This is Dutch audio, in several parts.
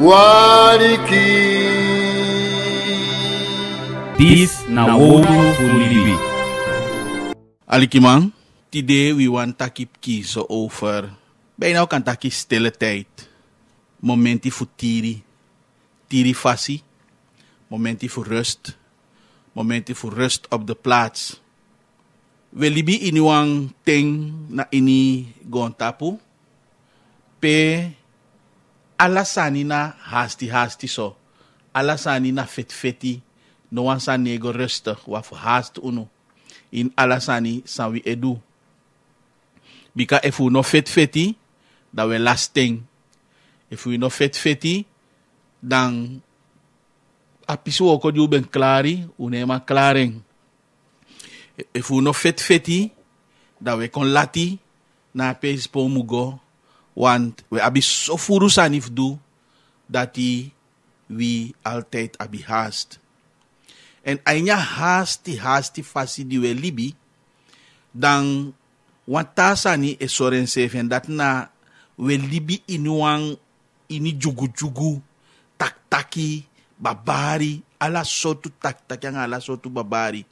Waliki. This na Wodu Fulili. Alikiman, today we want to keep over bijna nou ook een takje stille tijd. Momenti voor tiri. Tiri fasi. Momenti voor rust. Momenti voor rust op de plaats. We libi iniwang ting na ini gontapu. Pe alasani sani na haasti haasti so Alasani na fet feti no wan san nego rustig wafu haast uno. in Alasani sani san wi edu bika if we no fet feti dan we lasting if we no fet feti dan apisu woko di u klari unema klaring. if we no fet feti dan we kon lati na pes po mugo Want we abi zoveel so roesanif doen dat die we altijd abi haast. En aina haasti haasti fasi die we libi, dan want tasani e soren seven dat na we libi inuang ini jugu jugu tak taki babari ala sotu tak taki ang ala sotu babari.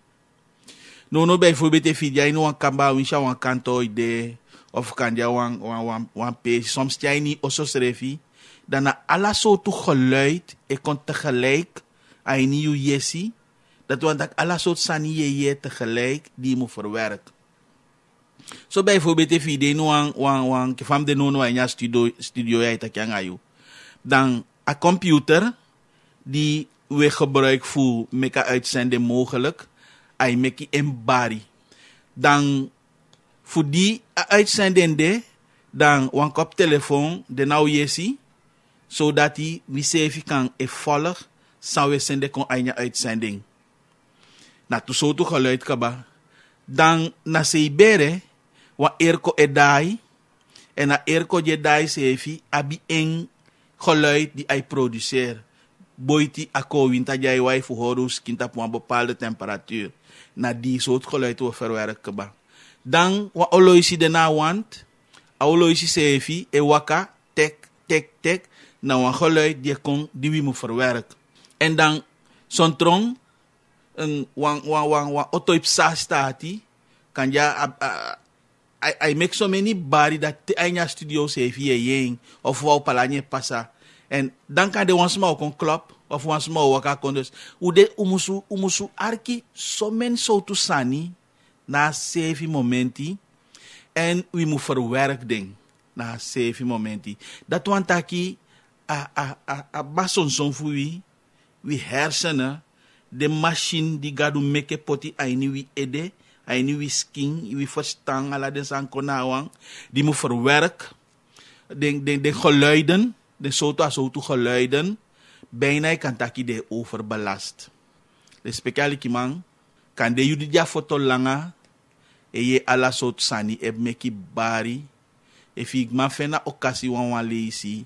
Nono bijvoorbeeld e fidya inu wan kamba winsha wan kanto ide of kanja wan, wan, wan, wan pees, soms tjaini osos refi, dan na alla zo toe geluid, ik kon tegelijk, ainiu jesi, dat want dat alla soort sanie je tegelijk, die moet verwerkt. Zo bijvoorbeeld, if je de nu wan, wan, wan, kefam de nono wan, studio, studio jij tak yang Dan, a computer, die we gebruik voor meka uitzenden mogelijk, hij meki in bari. Dan, fu di a uitzenden de dan wan kop telefon de naw nou yesi zodat so mi sefi kan e volg san we sende kon aina uitzending na tu so tu geluid kaba dan na sei bere wan erko e dai en na erko je dai fi, abi eng geluid die ai produceer boiti ako ta jai wai fu horus kinta pu een bepaalde temperatuur na die soort geluid we verwerken ba dan wa oloisi de na want a oloisi sefi e waka tek tek tek na wan geluid die kon die wie moet verwerken en dan zo'n tron een wan wan wan wat otoip sa stati kan ja I, make so many bari dat te anya studio sefi e yeng of Wal palanye pasa en dan kan de wansma ook een klop of wansma waka kon dus u de umusu umusu arki so men so to sani na zeven momenti en we moeten verwerken na zeven momenti. Dat want dat a a a a bason son fui we hersenen de machine die gadu meke poti aini we ede aini we skin we verstand ala den san konawang die moet verwerk den den den geluiden den soto asoto geluiden bijna kan taki de overbelast. Dus speciaal kan de jullie ja foto langer Eye ala so sani e meki bari e fi okasi wan wan le isi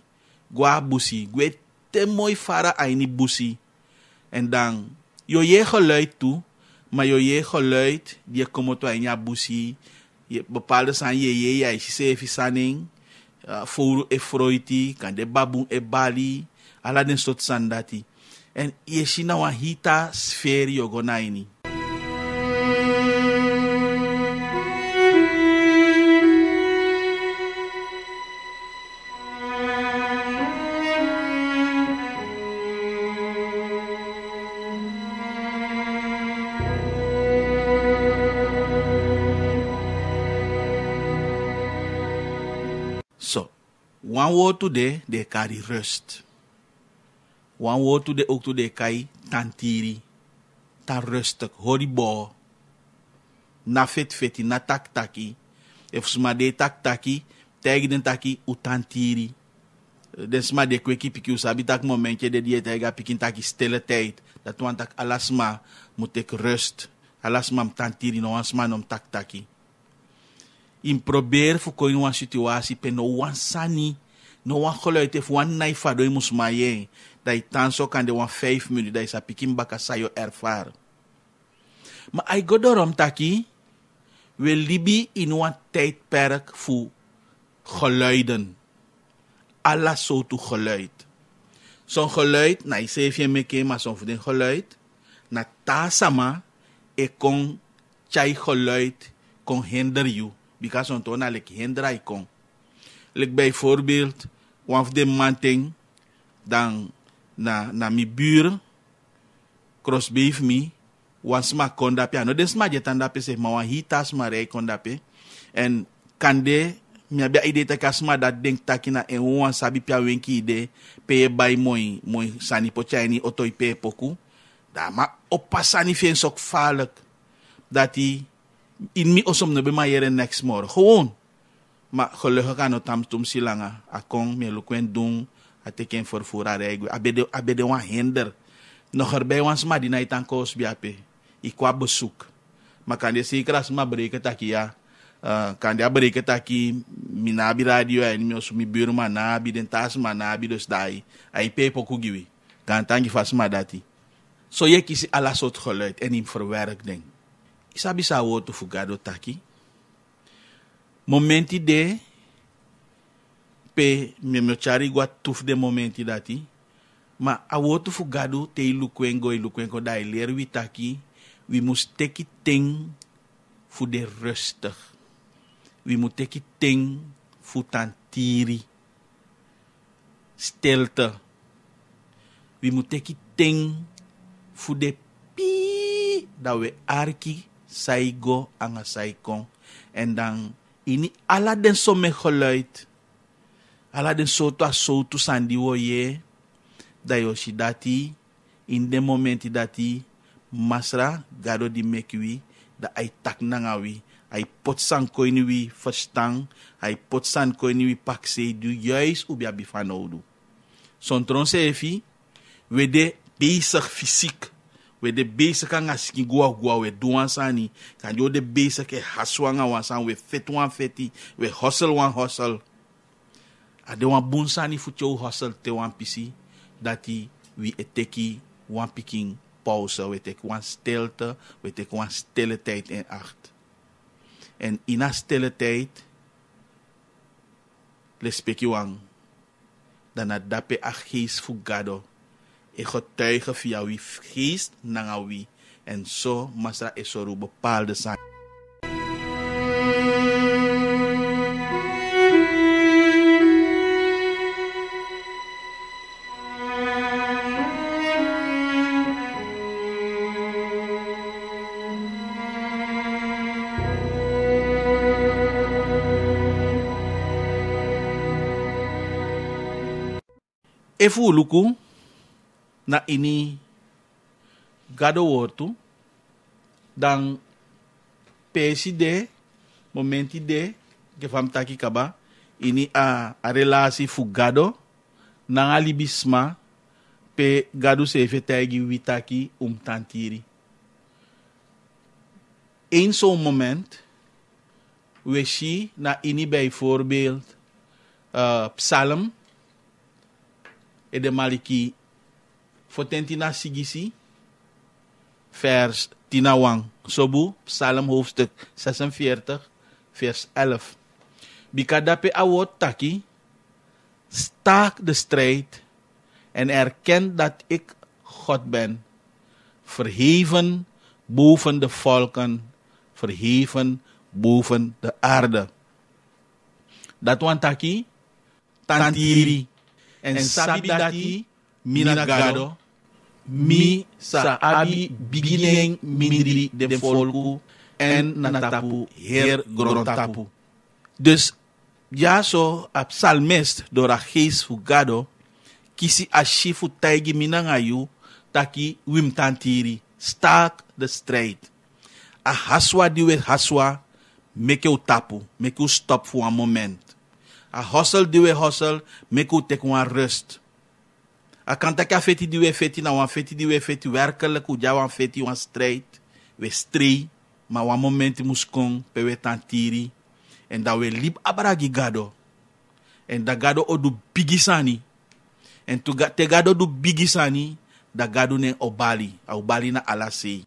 gwa busi gwe te mooi fara aini busi en dan yo ye geluid tu, maar yo ye geluid die komo tu aini a busi je bepaalde san ye ye ya isi se fi saning uh, e froiti kan de babun e bali ala den sot sandati en ye sina wan hita sferi yo One word today, de kari rust. One word today, ook oh, today, kai tantiri. Ta rustig, horibo. Na fit fiti, na tak taki. If de tak taki, teg den taki utantiri. Den smade kweki piki usabi tak momentje de die tega pikin taki stille tijd. Dat want tak alasma moet rust. Alasma m tantiri, no ansma nom tak taki. in probeer voorkomen nou peno wansani no wan geluid heeft wan nai fado mus maye dai tan so kan de wan 5 minuten dai sa pikin baka yo erfar ma ai godorom taki we libi in wan tijdperk fu geluiden alla so tu geluid zo'n geluid na isefje meke maar zo'n geluid na tasama e kon chai geluid kon hinder you because on tona lek hinder i kon lek bijvoorbeeld, wan de manting dan na na mi cross crossbeef mi wan sma kondape ano de sma jetan pe se ma wan hita sma rei kondape en kande mi abi ide ta kasma dat denk takina en wan sabi pia wenki ide pe e bai moi moi sani po chaini otoi pe e poku da ma sani fen sok falak dat i in mi osom no be ma yere next morgen gewoon maar gelukkig aan het nou amstum silanga. Akong ah. ah, me lukwen doen. Ateken ah, vervoera regwe. Abede, abede wan hinder. Nog erbij wans ma di na itan koos biape. Ikwa bezoek. Maar kan je zeker als ma breken Uh, kan dia breken taki minabi radio en mi osumi buru manabi den tas manabi dus dai. Ai pepo kugiwi. Kan tangi fas ma dati. Zo so je kies alle soort geluid en in verwerking. Isabi sa wotu fugado taki momenti de pe me me chari gua tuf de momenti dati ma awotu fu gadu te ilu kwengo ilu kwengo da taki we wi take it fu de rustig we must take it fu tantiri stilte we must take it fu de pi da we arki saigo anga saikon en dan ini aladen den so aladen geluid. Ala den to sandi wo ye. Da dati. In de momenti dati. Masra gado di mekwi. Da ay tak nangawi. Ay potsan san koini wi verstang. Ay potsan san koini wi pakse. Du juist ubi abifano du. Son tron e Wede fisik we de besa kan ga siki gua gua we doen ansani kan jou de besa ke haswanga wansan we fet wan feti we hustle wan hustle de wan bunsani fu hustle te wan pisi dati we eteki wan picking pause we take wan stilte we take wan stille tijd in acht en in a stille tijd le speki dan a dape a geest ik getuige via wie geest naar wie. En zo masa esoru bepaalde zijn. Efu luku na ini gado wortu dan PSD momenti de fam taki kaba ini a, a relasi fu gado nanga pe gado sefe wita witaki um tantiri. in so moment we shi na ini forbeeld uh, Psalm e de Maliki Fotentina sigisi. Vers tinawang. Sobu, Psalm hoofdstuk 46, vers 11. Bikadape awot taki. Staak de strijd en erken dat ik God ben. Verheven boven de volken, verheven boven de aarde. Dat taki tantiri, en sabidati, minagado, mi sa abi beginning midri de folku en natapu her grontapu. Dus ja so a psalmist door a geest fu kisi a shifu taigi minangayu taki wim tantiri. Staak de strijd. A haswa we haswa make you tapu, make you stop for a moment. A hustle we hustle, make you take one A kantaka feti di feti na wan feti di feti werkelijk ja wan feti wan strijd. We strei, ma wan momenti muskon pe we tantiri. En da we lip abaragi gado. En da gado o du bigisani. En tu ga, te gado du bigisani, da gado ne obali. A ah, obali na alasei.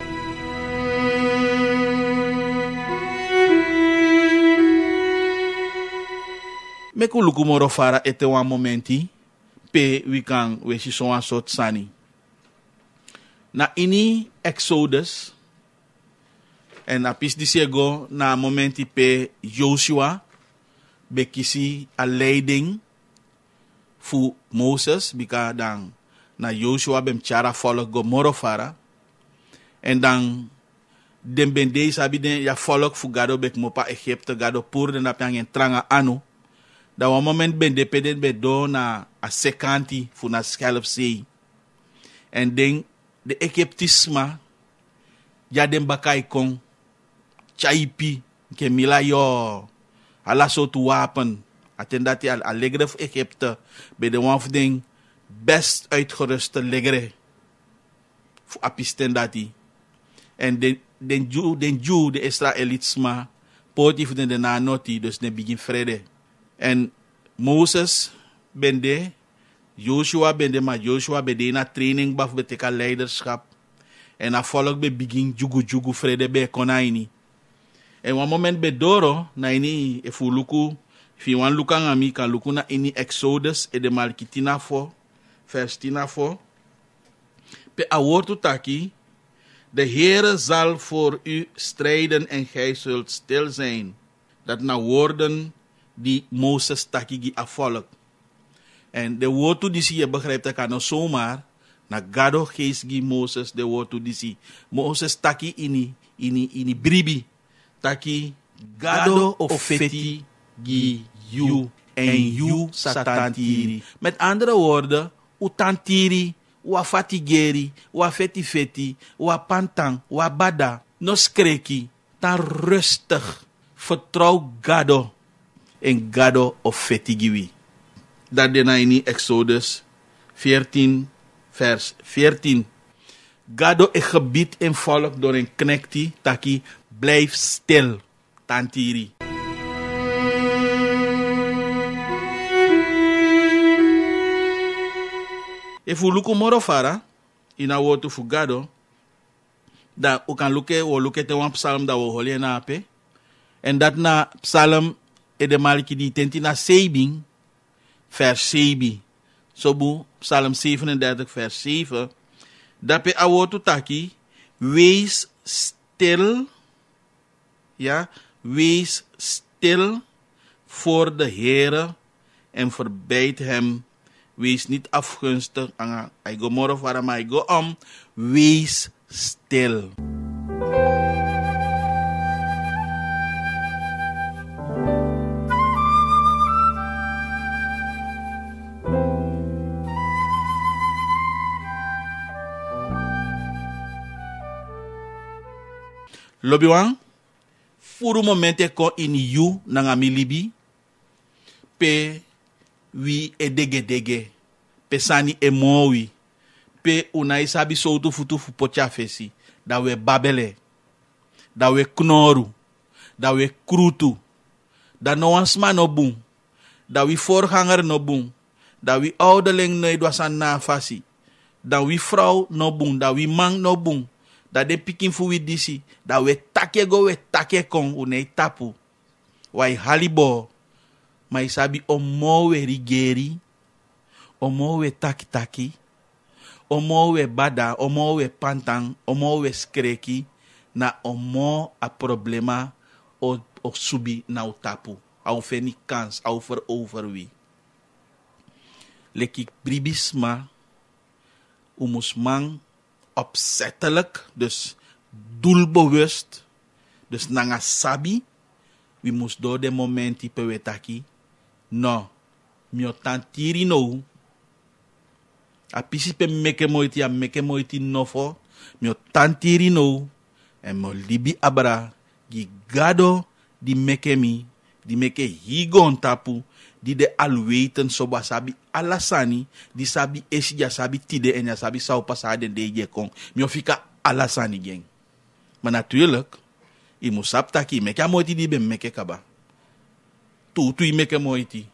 Meku moro fara ete wan momenti. pe wikang we kan si soan sot sani. Na ini Exodus, en apis disiego na momenti pe Joshua, bekisi a leiding fu Moses, bika dan na Joshua bem cara follow go morofara, en dan den ben dey sabi den ya folok fu gado bek mopa Egypte gado pur den ap yang tranga anu. Da wan moment ben dependen be do na a sekanti fu na skelp sei. En den de ekeptisma ya den bakai kon chaipi ke mila yo ala so tu wapen atendati al alegre fu Egypte be de wan den best uitgeruste legre fu apistendati. En den den ju, den ju, de Israëlitsma, positief de na noti, dus ne begin vrede. En Moses ben de Joshua de ma Joshua de na training baf beteka leiderschap. En na volk be begin jugu jugu vrede be konaini. En wan moment be doro na ini e fuluku, fi wan luka ngami kan luku na ini Exodus e de fo vers tina fo. Pe awortu taki de Heere zal voor u strijden en gij zult stil zijn. Dat na woorden die Mozes takigi a volk. En nou de wotu die je begrijpt, dat kan zomaar. Na gado geest gi Mozes de wotu die Mozes taki ini, ini, ini bribi. Taki gado ofeti gi you. En you satantiri. Met andere woorden, utantiri, wa fatigeri, wa feti, u pantang, u bada. no skreki, tan rustig. Vertrouw gado. En gado ofeti giwi dat de naini Exodus 14 vers 14. Gado een gebied en volk door een knekti taki blijf stil. Tantiri. If we look fara in our word to Fugado, that u kan kan at or look at psalm dat we holy and en and that na psalm de maliki di tenti na saving vers 7. Psalm 37 vers 7. Dape awotu taki, wees stil, ja, wees stil voor de Heere en verbijt hem. Wees niet afgunstig. Aigo moro ik go om. Wees stil. lobi wan furu momente kon ini yu nanga mi libi pe wi e dege dege pe sani e mowi pe una e sabi soutu futu fu poti fesi we babele da we knoru da we krutu da no wan sma no bun da wi forhanger no bun da wi ouderling no e na fasi Da wi vrouw no bun da wi man no bun dat de picking fu wi disi da we takke go we take kon u nee tapu wai halibo mai sabi o mo we rigeri omo we taki taki omo we bada omo we pantan omo we skreki na omo a problema o, o subi na o tapu a o feni kans a o over wi leki bribisma umusmang opzettelijk, dus doelbewust. Dus nanga sabi, we moest door de momenti pewetaki. No, mio tantiri no. A pisipe meke moiti a meke moiti nofo, mio tantiri no. En mo libi abra, gigado di meke mi di meke higon tapu di de alweten soba sabi alasani di sabi esi sabi tide en ja sabi saupa saden de je kong fika alasani gen. maar natuurlijk i mo sapta ki meke moiti di ben meke kaba tu tu i meke moiti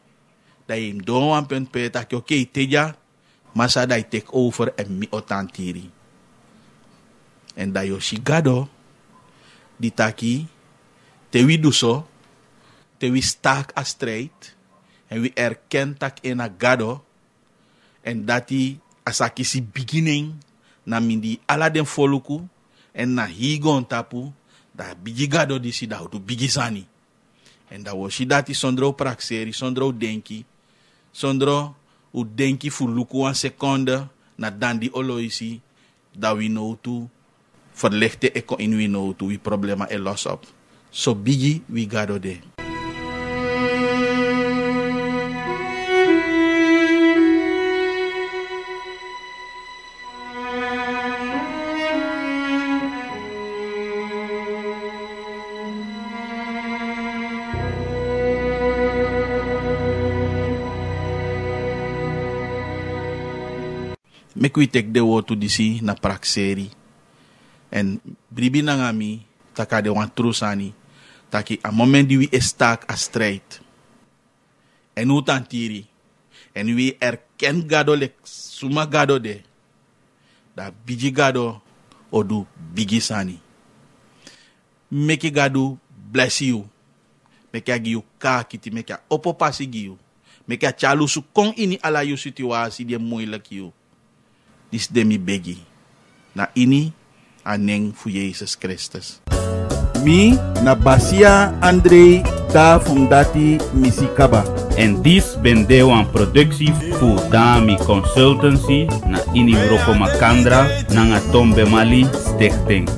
da im don an pen peta ki oke teja masa da i take over en mi otantiri en da yo shigado di taki te so te wie staak a strijd en wie erkent dat in a gado en dat die asakisi beginning na mindi ala den foluku en na higon tapu da bigi gado disi da utu bigi zani en da woshi dati sondro prakseri, sondro denki sondro u denki fu luku an seconde na dandi oloisi da we know to verlichte eko in we know to we problema e los op so bigi we gado de make we take the word to disi na prakseri. En bribi na ngami, taka de wan trusani, taki a moment di we estak a straight. En u tiri, en we erken gado lek suma gado de, da biji gado odu bigi sani. Make gado bless you. Make a giu kakiti, make a opopasi giu. Make a chalu kong ini ala yu situasi dia moeilijk you. dis demi begi. Na ini aneng fu Jesus Kristus. Mi na Basia Andrei da fundati misikaba. En dis ben an aan productie fu Consultancy na ini brokoma Makandra na Tombe Mali Stichting.